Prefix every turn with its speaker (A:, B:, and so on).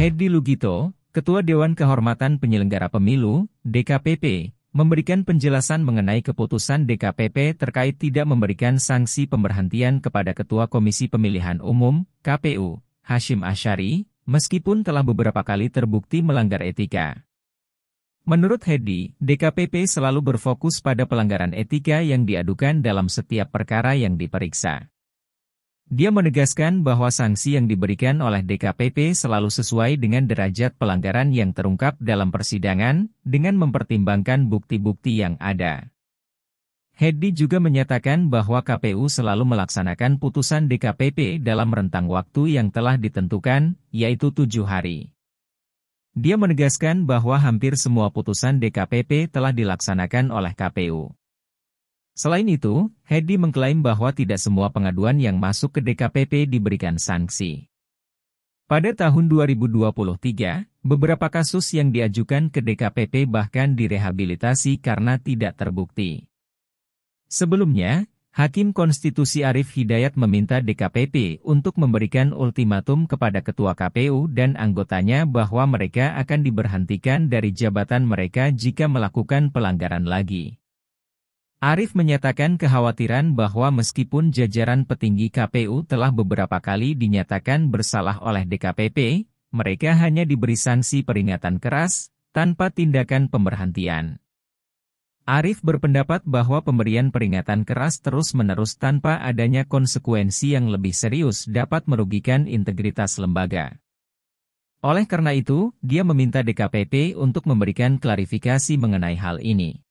A: Hedi Lugito, Ketua Dewan Kehormatan Penyelenggara Pemilu, DKPP, memberikan penjelasan mengenai keputusan DKPP terkait tidak memberikan sanksi pemberhentian kepada Ketua Komisi Pemilihan Umum, KPU, Hashim Ashari, meskipun telah beberapa kali terbukti melanggar etika. Menurut Hedi, DKPP selalu berfokus pada pelanggaran etika yang diadukan dalam setiap perkara yang diperiksa. Dia menegaskan bahwa sanksi yang diberikan oleh DKPP selalu sesuai dengan derajat pelanggaran yang terungkap dalam persidangan, dengan mempertimbangkan bukti-bukti yang ada. Hedi juga menyatakan bahwa KPU selalu melaksanakan putusan DKPP dalam rentang waktu yang telah ditentukan, yaitu tujuh hari. Dia menegaskan bahwa hampir semua putusan DKPP telah dilaksanakan oleh KPU. Selain itu, Hedi mengklaim bahwa tidak semua pengaduan yang masuk ke DKPP diberikan sanksi. Pada tahun 2023, beberapa kasus yang diajukan ke DKPP bahkan direhabilitasi karena tidak terbukti. Sebelumnya, Hakim Konstitusi Arief Hidayat meminta DKPP untuk memberikan ultimatum kepada Ketua KPU dan anggotanya bahwa mereka akan diberhentikan dari jabatan mereka jika melakukan pelanggaran lagi. Arief menyatakan kekhawatiran bahwa meskipun jajaran petinggi KPU telah beberapa kali dinyatakan bersalah oleh DKPP, mereka hanya diberi sanksi peringatan keras, tanpa tindakan pemberhentian. Arief berpendapat bahwa pemberian peringatan keras terus-menerus tanpa adanya konsekuensi yang lebih serius dapat merugikan integritas lembaga. Oleh karena itu, dia meminta DKPP untuk memberikan klarifikasi mengenai hal ini.